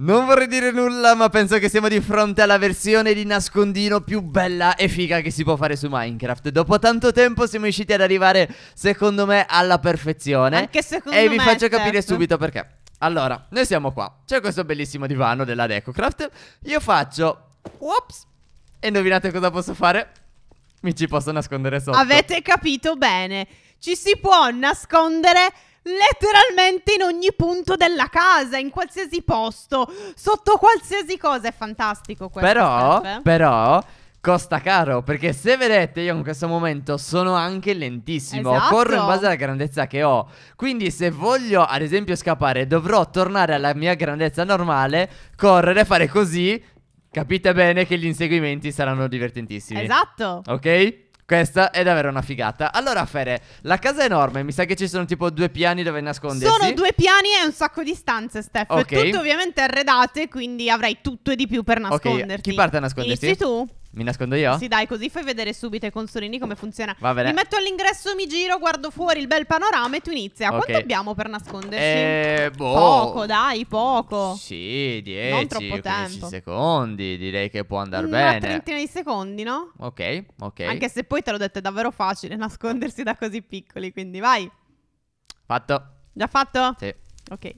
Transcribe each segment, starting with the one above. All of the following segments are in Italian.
Non vorrei dire nulla, ma penso che siamo di fronte alla versione di nascondino più bella e figa che si può fare su Minecraft. Dopo tanto tempo siamo riusciti ad arrivare, secondo me, alla perfezione. Anche secondo e me. E vi faccio capire certo. subito perché. Allora, noi siamo qua. C'è questo bellissimo divano della DecoCraft. Io faccio. Ops. E indovinate cosa posso fare? Mi ci posso nascondere sotto. Avete capito bene. Ci si può nascondere letteralmente in ogni punto della casa, in qualsiasi posto, sotto qualsiasi cosa. È fantastico questo. Però, step, eh? però costa caro perché se vedete io in questo momento sono anche lentissimo esatto. corro in base alla grandezza che ho quindi se voglio ad esempio scappare dovrò tornare alla mia grandezza normale correre fare così capite bene che gli inseguimenti saranno divertentissimi esatto ok questa è davvero una figata. Allora, Fere, la casa è enorme. Mi sa che ci sono tipo due piani dove nascondersi. Sono due piani e un sacco di stanze, Steph. Ok. Tutte ovviamente arredate, quindi avrai tutto e di più per nasconderti. Ok, chi parte a nascondersi? Inizi tu. Mi nascondo io? Sì, dai, così fai vedere subito ai consolini come funziona. Va bene. Mi metto all'ingresso, mi giro, guardo fuori il bel panorama e tu inizia. Okay. Quanto abbiamo per nasconderci? Eh, boh. Poco, dai, poco. Sì, 10, non troppo tempo. secondi, direi che può andare mm, Una bene. Una trentina di secondi, no? Ok, ok. Anche se poi te l'ho detto, è davvero facile nascondersi da così piccoli, quindi vai. Fatto. Già fatto? Sì. Ok.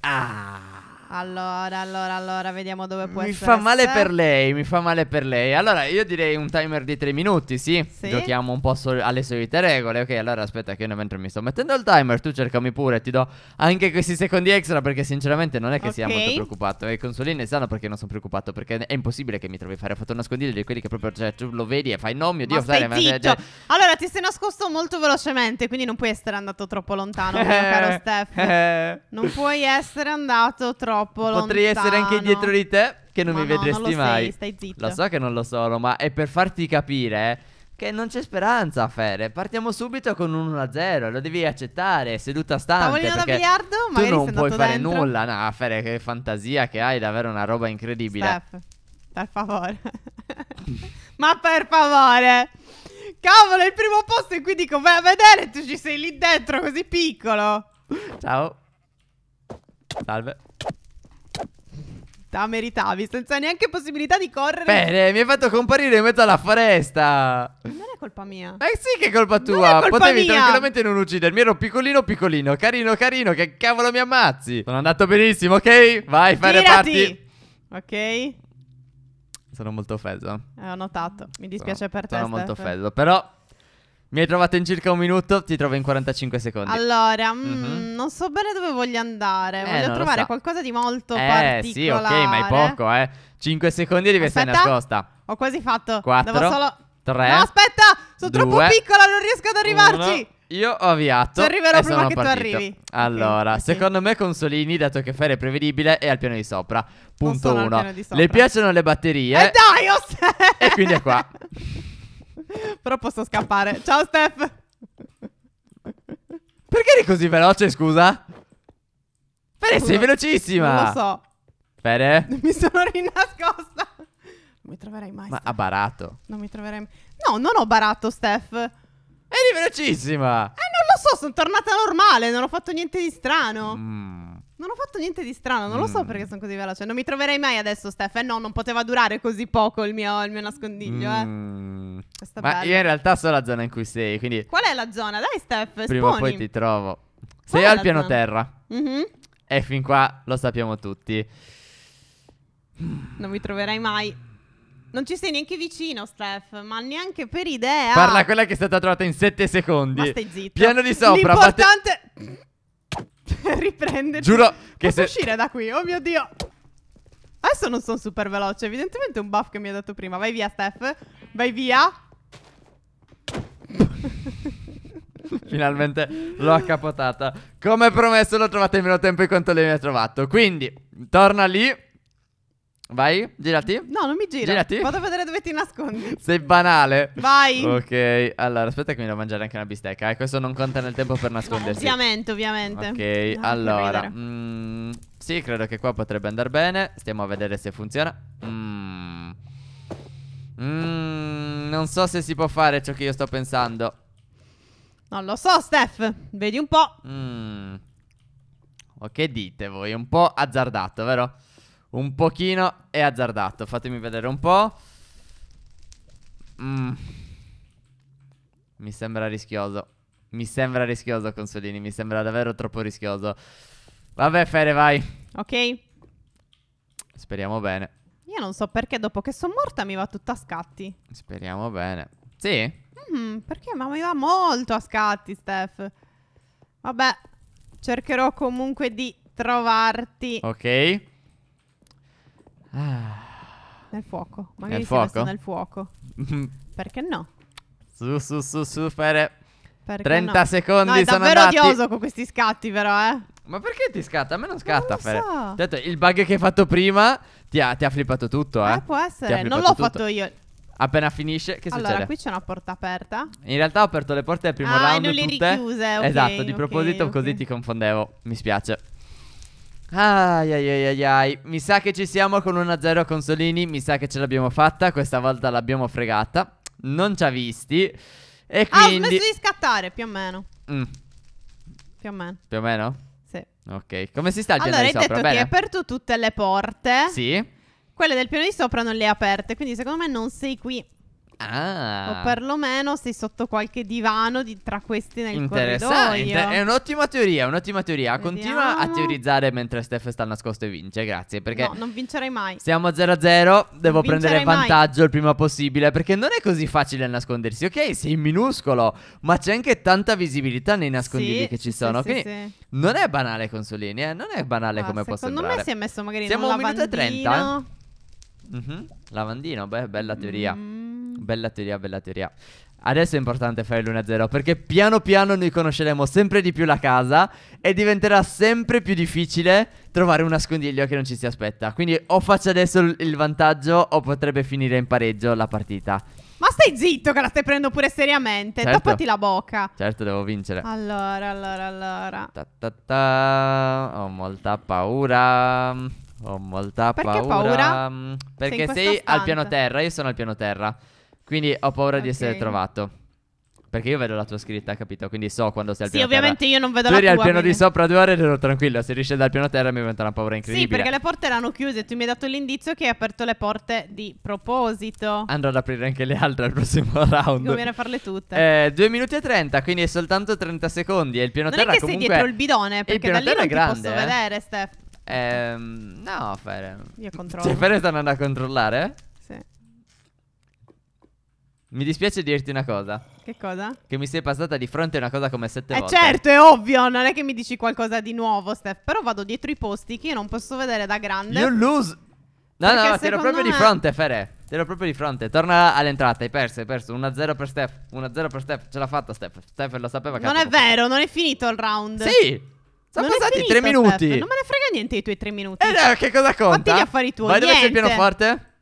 Ah. Allora, allora, allora, vediamo dove può mi essere. Mi fa male per lei, mi fa male per lei. Allora, io direi un timer di tre minuti, sì? sì? Giochiamo un po' sol- alle solite regole. Ok, allora aspetta che io mentre mi sto mettendo il timer, tu cercami pure, ti do anche questi secondi extra perché sinceramente non è che okay. sia molto preoccupato. E i consolini sanno perché non sono preoccupato, perché è impossibile che mi trovi a fare foto nascondiglio di quelli che proprio cioè, tu lo vedi e fai no, mio Dio, ma stai fare, cioè, zitto. Ma... Cioè allora, ti sei nascosto molto velocemente, quindi non puoi essere andato troppo lontano, mio caro Steph. non puoi essere andato troppo troppo Potrei lontano. Potrei essere anche dietro di te che non ma mi no, vedresti non mai. Sei, stai zitto. Lo so che non lo sono, ma è per farti capire che non c'è speranza, Fere. Partiamo subito con un 1-0, lo devi accettare, seduta stante. Tavolino da biliardo, ma tu non puoi fare dentro. nulla, no, Fere, che fantasia che hai, davvero una roba incredibile. Steph, per favore. ma per favore. Cavolo, è il primo posto in cui dico, vai a vedere, tu ci sei lì dentro così piccolo. Ciao. Salve. La meritavi, senza neanche possibilità di correre. Bene, mi hai fatto comparire in mezzo alla foresta. Non è colpa mia. Eh sì che colpa tua. Non è colpa Potevi mia. tranquillamente non uccidermi. Ero piccolino piccolino, carino carino, che cavolo mi ammazzi. Sono andato benissimo, ok? Vai, fare parti. Ok. Sono molto offeso. Eh, ho notato. Mi dispiace sono, per te. Sono molto offeso, però mi hai trovato in circa un minuto, ti trovo in 45 secondi. Allora, mm, mm-hmm. non so bene dove voglio andare. Eh, voglio trovare so. qualcosa di molto eh, particolare. Eh, sì, ok, ma è poco, eh. 5 secondi devi essere nascosta. Ho quasi fatto. 4. Devo solo 3. No, aspetta, sono due, troppo piccola, non riesco ad arrivarci. Uno. Io ho avviato. Ci arriverò prima che partito. tu arrivi. Allora, okay, secondo sì. me Consolini, dato che fare è prevedibile, è al piano di sopra. Punto 1. Le piacciono le batterie. E eh dai, ho E quindi è qua. Però posso scappare. Ciao Steph. Perché eri così veloce, scusa? Fede, sei velocissima. Non lo so. Fede? Mi sono rinascosta. Non mi troverai mai. Ma ha barato. Non mi troverai mai. No, non ho barato, Steph. Eri velocissima. Eh, non lo so, sono tornata normale, non ho fatto niente di strano. Mmm. Non ho fatto niente di strano, non mm. lo so mm. perché sono così veloce. Non mi troverei mai adesso, Steph. Eh no, non poteva durare così poco il mio, il mio nascondiglio, eh. mm. eh. Ma bella. io in realtà so la zona in cui sei, quindi... Qual è la zona? Dai, Steph, Prima o poi ti trovo. Qual sei al piano zona? terra. Mm-hmm. E fin qua lo sappiamo tutti. Non mi troverai mai. Non ci sei neanche vicino, Steph, ma neanche per idea. Parla quella che è stata trovata in 7 secondi. Ma stai zitto. Piano di sopra. L'importante... Batte... riprenderci. Giuro che Posso se... uscire da qui? Oh mio Dio. Adesso non sono super veloce. Evidentemente è un buff che mi ha dato prima. Vai via, Steph. Vai via. Finalmente l'ho accapotata. Come promesso, l'ho trovata in meno tempo di quanto lei mi ha trovato. Quindi, torna lì. Vai, girati. No, non mi gira. Girati. Vado a vedere dove ti nascondi. Sei banale. Vai. Ok, allora aspetta che mi devo mangiare anche una bistecca. Eh, questo non conta nel tempo per nascondersi. ovviamente, ovviamente. Ok, ah, allora. Mm, sì, credo che qua potrebbe andare bene. Stiamo a vedere se funziona. Mm. Mm, non so se si può fare ciò che io sto pensando. Non lo so, Steph. Vedi un po'. Mm. O che dite voi? Un po' azzardato, vero? Un pochino è azzardato Fatemi vedere un po' mm. Mi sembra rischioso Mi sembra rischioso Consolini Mi sembra davvero troppo rischioso Vabbè Fere vai Ok Speriamo bene Io non so perché dopo che sono morta mi va tutta a scatti Speriamo bene Sì? Mm, perché ma mi va molto a scatti Steph Vabbè Cercherò comunque di trovarti Ok Ah. Nel fuoco. Magari nel fuoco? nel fuoco. Perché no? Su, su, su, su, fare... Perché 30 no? secondi no, sono andati. è davvero odioso con questi scatti però, eh. Ma perché ti scatta? A me non scatta, Fede. So. Detto, il bug che hai fatto prima ti ha, ti ha flippato tutto, eh. eh può essere, non l'ho tutto. fatto io. Appena finisce, che allora, succede? Allora, qui c'è una porta aperta. In realtà ho aperto le porte del primo ah, round. Ah, non le tutte. richiuse, ok. Esatto, di okay, proposito, okay. così ti confondevo. Mi spiace. Ai ai ai ai ai Mi sa che ci siamo con 1-0 a Consolini Mi sa che ce l'abbiamo fatta Questa volta l'abbiamo fregata Non ci ha visti E quindi... Ah, ho smesso di scattare più o meno mm. Più o meno Più o meno? Sì Ok Come si sta al allora, piano di sopra? Allora hai detto Bene. che hai aperto tutte le porte Sì Quelle del piano di sopra non le hai aperte Quindi secondo me non sei qui Ah. O perlomeno sei sotto qualche divano di, tra questi nel Interessante. corridoio. È un'ottima teoria, un'ottima teoria. Vediamo. Continua a teorizzare mentre Steph sta nascosto e vince, grazie. Perché no, non vincerai mai. Siamo a 0-0, devo prendere vantaggio mai. il prima possibile. Perché non è così facile nascondersi. Ok, sei minuscolo, ma c'è anche tanta visibilità nei nascondigli sì, che ci sono. Sì, Quindi sì, non è banale, Consolini, eh? Non è banale ah, come posso sembrare. Secondo me si è messo magari in un, un minuto e 30. Eh? Mm -hmm. Lavandino, beh, bella teoria. Mm. Bella teoria, bella teoria. Adesso è importante fare l'1-0 perché piano piano noi conosceremo sempre di più la casa e diventerà sempre più difficile trovare un nascondiglio che non ci si aspetta. Quindi o faccio adesso il vantaggio o potrebbe finire in pareggio la partita. Ma stai zitto che la stai prendendo pure seriamente. Certo. Tappati la bocca. Certo, devo vincere. Allora, allora, allora. Ta ta ta. Ho molta paura. Ho molta paura. perché paura. paura? Mm, perché sei, sei al piano terra, io sono al piano terra. Quindi ho paura di essere trovato. Perché io vedo la tua scritta, capito? Quindi so quando sei al Sì, piano terra. ovviamente io non vedo Tu la eri tua. al piano di sopra due ore ed ero tranquillo. Se riesce dal piano terra mi diventa una paura incredibile. Sì, perché le porte erano chiuse. Tu mi hai dato l'indizio che hai aperto le porte di proposito. Andrò ad aprire anche le altre al prossimo round. Conviene farle tutte. Eh, 2 minuti e 30, quindi è soltanto 30 secondi. E il piano non è terra che sei dietro il bidone, perché piano da lì non terra ti posso eh. vedere, Steph. Ehm, no, Fere. Io cioè, controllo. Cioè, Fere sta andando a controllare? Mi dispiace dirti una cosa. Che cosa? Che mi sei passata di fronte a una cosa come sette eh volte. certo, è ovvio, non è che mi dici qualcosa di nuovo, Steph. Però vado dietro i posti che io non posso vedere da grande. You lose! No, no, no, ero proprio me... di fronte, Fere. Ero proprio di fronte. Torna all'entrata, hai perso, hai perso. 1-0 per Steph. 1-0 per Steph. Ce l'ha fatta Steph. Steph lo sapeva che Non è vero, non è finito il round. Sì! Sono non passati finito, tre minuti. Steph. Non me ne frega niente i tuoi tre minuti. Eh, no, che cosa conta? Fatti gli affari tuoi. Vai dove c'è il pianoforte?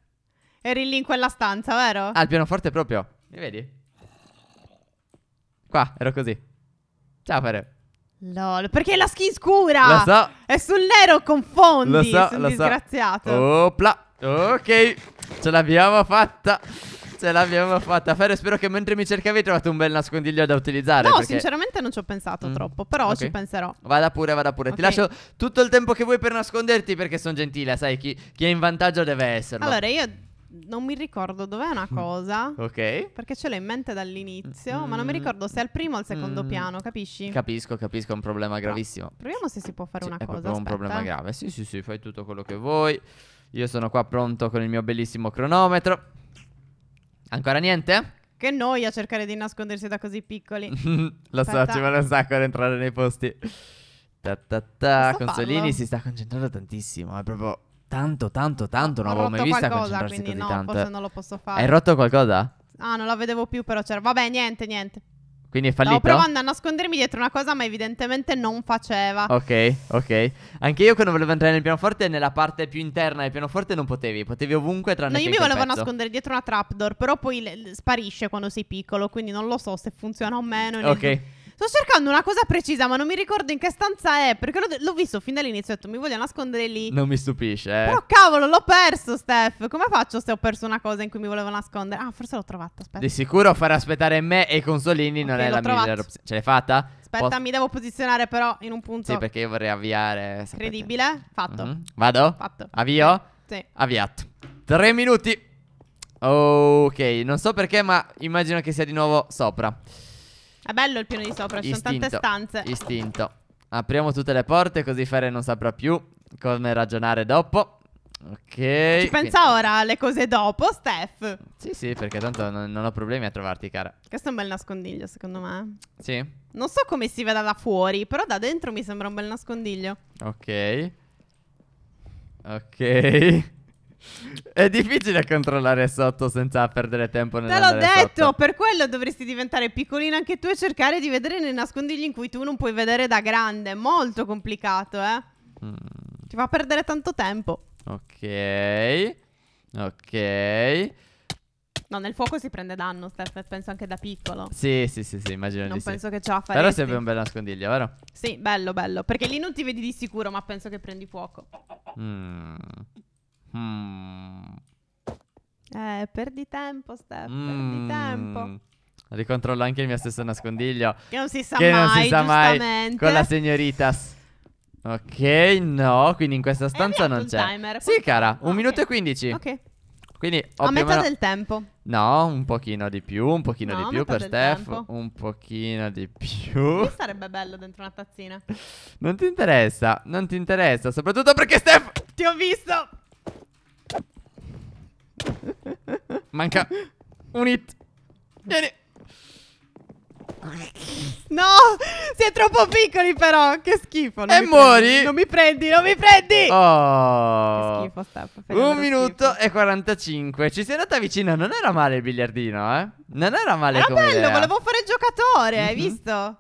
Eri lì in quella stanza, vero? Al ah, pianoforte proprio. Mi vedi? Qua, ero così. Ciao, Fere. LOL, perché è la skin scura? Lo so. È sul nero, confondi. Lo so, lo disgraziato. so. Opla. Ok, ce l'abbiamo fatta. Ce l'abbiamo fatta. Fere, spero che mentre mi cercavi hai trovato un bel nascondiglio da utilizzare. No, perché... sinceramente non ci ho pensato mm. troppo, però okay. ci penserò. Vada pure, vada pure. Okay. Ti lascio tutto il tempo che vuoi per nasconderti perché sono gentile, sai, chi, chi è in vantaggio deve esserlo. Allora, io non mi ricordo dov'è una mm. cosa. ok. Perché ce l'ho in mente dall'inizio, mm, ma non mi ricordo se è al primo o al secondo mm, piano, capisci? Capisco, capisco, è un problema gravissimo. No, proviamo se si può fare sì, una è cosa. È un problema grave. Sì, sì, sì, fai tutto quello che vuoi. Io sono qua pronto con il mio bellissimo cronometro. Ancora niente? Che noia cercare di nascondersi da così piccoli. lo Aspetta. so, ci vuole un sacco ad entrare nei posti. Ta ta ta, Consolini farlo. si sta concentrando tantissimo, è proprio tanto, tanto, tanto. Non ho avevo mai visto qualcosa, concentrarsi quindi così no, tanto. forse eh. non lo posso fare. Hai rotto qualcosa? Ah, non la vedevo più, però c'era. Vabbè, niente, niente. Quindi è fallito? Stavo provando a nascondermi dietro una cosa ma evidentemente non faceva Ok, ok Anche io quando volevo entrare nel pianoforte nella parte più interna del pianoforte non potevi Potevi ovunque tranne no, che No, io mi volevo pezzo. nascondere dietro una trapdoor Però poi sparisce quando sei piccolo Quindi non lo so se funziona o meno Ok Sto cercando una cosa precisa, ma non mi ricordo in che stanza è. Perché l'ho, visto fin dall'inizio. Ho detto, mi voglio nascondere lì. Non mi stupisce, eh. Però cavolo, l'ho perso, Steph. Come faccio se ho perso una cosa in cui mi volevo nascondere? Ah, forse l'ho trovata. Aspetta. Di sicuro far aspettare me e i consolini okay, non è la trovata. migliore opzione. Ce l'hai fatta? Aspetta, Posso... mi devo posizionare però in un punto. Sì, perché io vorrei avviare. Sapete. Credibile? Fatto. Mm -hmm. Vado? Fatto. Avvio? Sì. Avviato. Tre minuti. Ok, non so perché, ma immagino che sia di nuovo sopra. È bello il piano di sopra, ci sono tante stanze. Istinto. Apriamo tutte le porte così Fere non saprà più come ragionare dopo. Ok. Ci pensa quindi... ora alle cose dopo, Steph. Sì, sì, perché tanto non, non, ho problemi a trovarti, cara. Questo è un bel nascondiglio, secondo me. Sì. Non so come si veda da fuori, però da dentro mi sembra un bel nascondiglio. Ok. Ok. È difficile controllare sotto senza perdere tempo nel Te l'ho detto, sotto. per quello dovresti diventare piccolina anche tu e cercare di vedere nei nascondigli in cui tu non puoi vedere da grande. Molto complicato, eh. Mm. Ti fa perdere tanto tempo. Ok. Ok. No, nel fuoco si prende danno, Steph, penso anche da piccolo. Sì, sì, sì, sì immagino non di sì. Non penso che ce la faresti. Però sempre un bel nascondiglio, vero? Sì, bello, bello. Perché lì non ti vedi di sicuro, ma penso che prendi fuoco. Mmm... Mm. Eh, perdi tempo, Steph, mm. perdi tempo. Ricontrollo anche il mio stesso nascondiglio. Che non si sa che mai, non si sa mai con la signoritas. Ok, no, quindi in questa eh, stanza non c'è. Timer. Sì, cara, un okay. minuto e 15. Ok. Quindi ho a metà meno... del tempo. No, un pochino di più, un pochino no, di più per Steph, tempo. un pochino di più. Che sarebbe bello dentro una tazzina. non ti interessa, non ti interessa, soprattutto perché Steph Ti ho visto. Manca un hit. Vieni. No, si è troppo piccoli però, che schifo. Non e muori. Prendi. Non mi prendi, non mi prendi. Oh. Che schifo, Steph. Un minuto schifo. e 45. Ci sei andata vicino, non era male il biliardino, eh? Non era male era come bello, idea. volevo fare il giocatore, mm -hmm. hai mm-hmm. visto?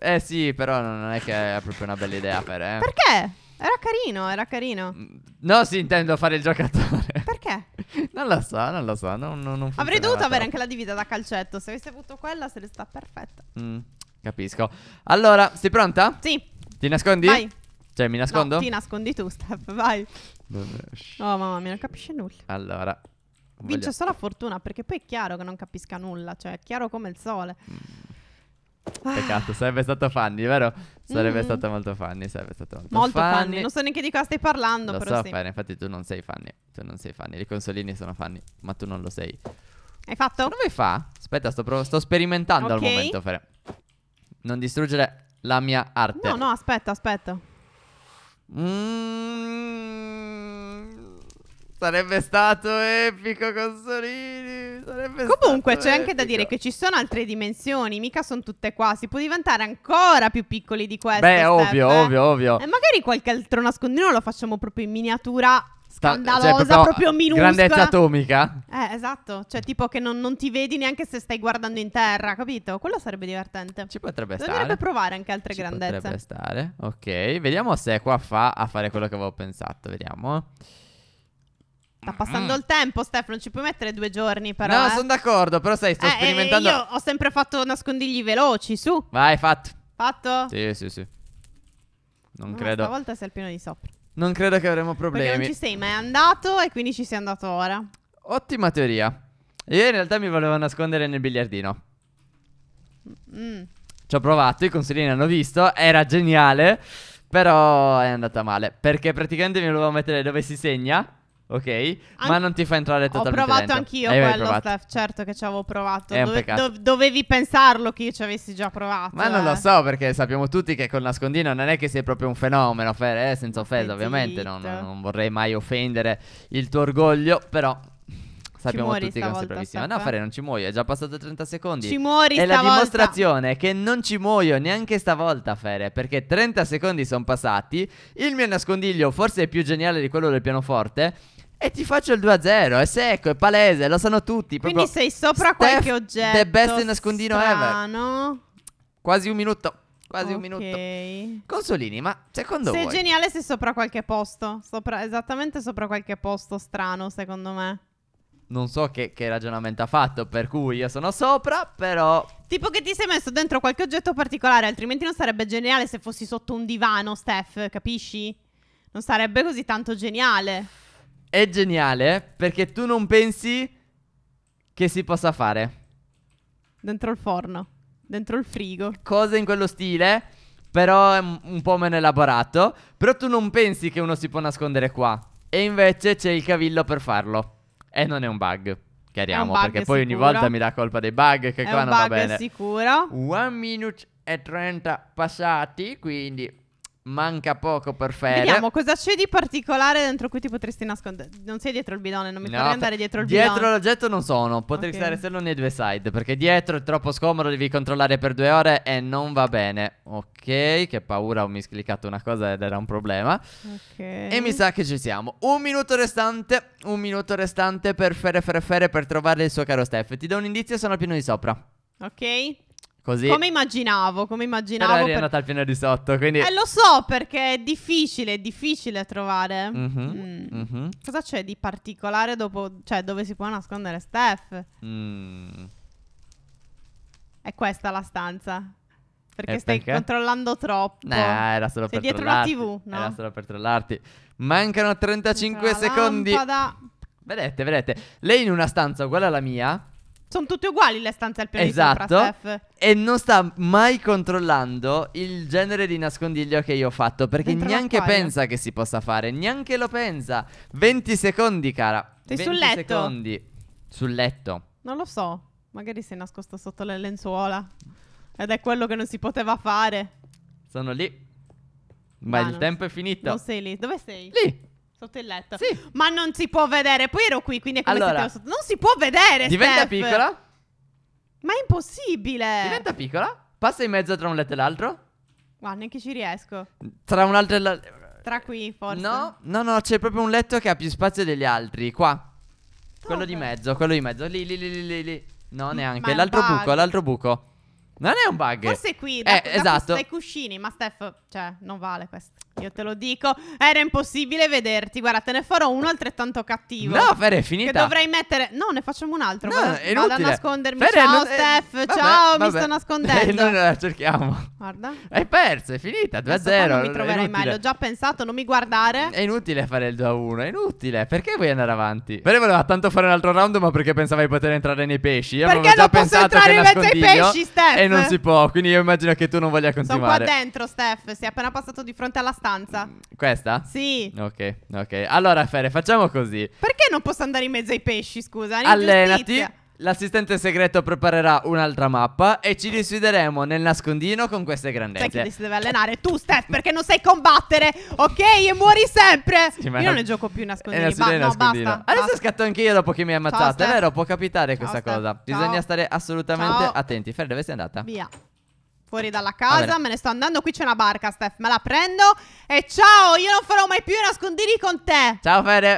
Eh, eh, sì, però non è che è proprio una bella idea per... Eh. Perché? Era carino, era carino. Mm, no, sì, intendo fare il giocatore. Perché? Non la so, non la so. Non, non, non Avrei dovuto avere anche la divisa da calcetto. Se avessi avuto quella, se ne sta perfetta. Mm, capisco. Allora, sei pronta? Sì. Ti nascondi? Vai. Cioè, mi nascondo? No, ti nascondi tu, Steph, vai. Oh, mamma mia, non capisce nulla. Allora. Vince voglio... solo fortuna, perché poi è chiaro che non capisca nulla, cioè è chiaro come il sole. Mm. Peccato, sarebbe stato Fanny, vero? Sarebbe mm. stato molto Fanny, sarebbe stato molto, molto funny. funny. Non so neanche di cosa stai parlando, lo però so, sì. Fare, infatti tu non sei Fanny, tu non sei Fanny. I consolini sono Fanny, ma tu non lo sei. Hai fatto? Come fa? Aspetta, sto, prov- sto sperimentando okay. al momento, Fere. Non distruggere la mia arte. No, no, aspetta, aspetta. Mmm... Sarebbe stato epico Consolini. Sarebbe Comunque c'è anche da dire che ci sono altre dimensioni, mica sono tutte qua, si può diventare ancora più piccoli di queste. Beh, step, ovvio, eh. ovvio, ovvio. E magari qualche altro nascondino lo facciamo proprio in miniatura cioè, scandalosa, cioè, proprio, proprio minuscola. Grandezza atomica. Eh, esatto. Cioè, tipo che non, non, ti vedi neanche se stai guardando in terra, capito? Quello sarebbe divertente. Ci potrebbe stare. Dovrebbe provare anche altre Ci grandezze. Potrebbe stare. Ok, vediamo se è qua fa a fare quello che avevo pensato. Vediamo. Sta passando mm. il tempo, Steph, non ci puoi mettere due giorni però. No, eh. sono d'accordo, però sai, sto eh, eh sperimentando. Eh, io ho sempre fatto nascondigli veloci, su. Vai, fatto. Fatto? Sì, sì, sì. Non no, ah, credo. Stavolta sei al piano di sopra. Non credo che avremo problemi. Perché non ci sei mai andato e quindi ci sei andato ora. Ottima teoria. Io in realtà mi volevo nascondere nel biliardino. Mm. Ci ho provato, i consiglieri hanno visto, era geniale, però è andata male. Perché praticamente mi volevo mettere dove si segna Ok, An- ma non ti fa entrare totalmente Ho provato dentro. anch'io eh, quello, Steph, certo che ci avevo provato. Dove- do- dovevi pensarlo che io ci avessi già provato. Ma eh. non lo eh. so, perché sappiamo tutti che col nascondino non è che sei proprio un fenomeno, Fer, eh, senza offesa ovviamente, no, non vorrei mai offendere il tuo orgoglio, però sappiamo muori tutti che non sei bravissima. No, eh. Fare, non ci muoio, è già passato 30 secondi. Ci muori È la dimostrazione che non ci muoio neanche stavolta, Fere, perché 30 secondi sono passati. Il mio nascondiglio, forse è più geniale di quello del pianoforte e ti faccio il 2-0, è secco, è palese, lo sanno tutti. Quindi sei sopra Steph, qualche oggetto. The best nascondino strano. ever. Quasi un minuto. Quasi okay. un minuto. Consolini, ma secondo me. sei voi? Sei geniale sei sopra qualche posto. Sopra, esattamente sopra qualche posto strano, secondo me. Non so che, che ragionamento ha fatto, per cui io sono sopra, però... Tipo che ti sei messo dentro qualche oggetto particolare, altrimenti non sarebbe geniale se fossi sotto un divano, Steph, capisci? Non sarebbe così tanto geniale è geniale perché tu non pensi che si possa fare. Dentro il forno, dentro il frigo. Cose in quello stile, però è un po' meno elaborato. Però tu non pensi che uno si può nascondere qua. E invece c'è il cavillo per farlo. E non è un bug. Chiariamo, bug perché poi ogni volta mi dà colpa dei bug che è qua non va bene. È sicuro. One minute e 30 passati, quindi Manca poco per Fede. Vediamo cosa c'è di particolare dentro cui ti potresti nascondere. Non sei dietro il bidone, non mi no, fai andare dietro il dietro bidone. Dietro l'oggetto non sono, Potrei okay. stare solo nei due side. Perché dietro è troppo scomodo, devi controllare per due ore e non va bene. Ok, che paura, ho miscliccato una cosa ed era un problema. Ok. E mi sa che ci siamo. Un minuto restante, un minuto restante per fare, fare, fare per trovare il suo caro Steph. Ti do un indizio, sono al piano di sopra. Ok. Così. Come immaginavo, come immaginavo. Però eri per... al piano di sotto, quindi... Eh, lo so, perché è difficile, è difficile trovare. Mm-hmm, mm. mm-hmm. Cosa c'è di particolare dopo... Cioè, dove si può nascondere Steph? Mm. È questa la stanza. Perché e eh, stai perché? controllando troppo. Nah, eh, era solo Sei per dietro trollarti. dietro la TV, no? Era solo per trollarti. Mancano 35 Senza secondi. Vedete, vedete. Lei in una stanza uguale alla mia sono tutte uguali le stanze al piano esatto, E non sta mai controllando il genere di nascondiglio che io ho fatto. Perché Dentro neanche pensa che si possa fare, neanche lo pensa. 20 secondi, cara. Sei 20 sul letto. 20 secondi. Sul letto. Non lo so. Magari sei nascosta sotto le lenzuola. Ed è quello che non si poteva fare. Sono lì. Ma, Ma il tempo è finito. Non sei lì. Dove sei? Lì. Sotto il letto. Sì. Ma non si può vedere. Poi ero qui, quindi è come allora, se sotto. Non si può vedere. Diventa Steph. piccola. Ma è impossibile. Diventa piccola. Passa in mezzo tra un letto e l'altro. Guarda, neanche ci riesco. Tra un altro e l'altro. Tra qui, forse. No, no, no, c'è proprio un letto che ha più spazio degli altri. Qua. Dove? Quello di mezzo, quello di mezzo. Lì, lì, lì, lì, lì. No, neanche. L'altro buco, l'altro buco. Non è un bug. Forse qui. Da, eh, da esatto. Dai cuscini, ma Steph, cioè, non vale questo. Io te lo dico, era impossibile vederti. Guarda, te ne farò uno altrettanto cattivo. No, Fer, è finita. Che dovrei mettere. No, ne facciamo un altro. No, vado, vado a nascondermi. Fer, ciao, non... Steph. Vabbè, ciao, vabbè. mi sto nascondendo. Noi la cerchiamo. Guarda. Hai perso, è finita. 2-0. Non mi troverai mai. L'ho già pensato, non mi guardare. È inutile fare il 2-1. È inutile. Perché vuoi andare avanti? Fer voleva tanto fare un altro round, ma perché pensava di poter entrare nei pesci. Io perché non posso entrare in mezzo ai pesci, Steph? E non si può. Quindi io immagino che tu non voglia continuare. Sono qua dentro, Steph. Si è appena passato di fronte alla stanza stanza. Mm, questa? Sì. Ok, ok. Allora, Fere, facciamo così. Perché non posso andare in mezzo ai pesci, scusa? Allenati. L'assistente segreto preparerà un'altra mappa e ci risfideremo nel nascondino con queste grandezze. Sai chi si deve allenare? Tu, Steph, perché non sai combattere, ok? E muori sempre. Sì, io non ne gioco più eh, nascondini. Ba- no, nascondino. basta. Adesso basta. scatto anch'io dopo che mi hai ammazzato. Ciao, È vero, può capitare Ciao, questa Steph. cosa. Ciao. Bisogna stare assolutamente Ciao. attenti. Fer, dove sei andata? Via fuori dalla casa, me ne sto andando, qui c'è una barca, Steph, me la prendo e ciao, io non farò mai più i nascondini con te. Ciao Fede.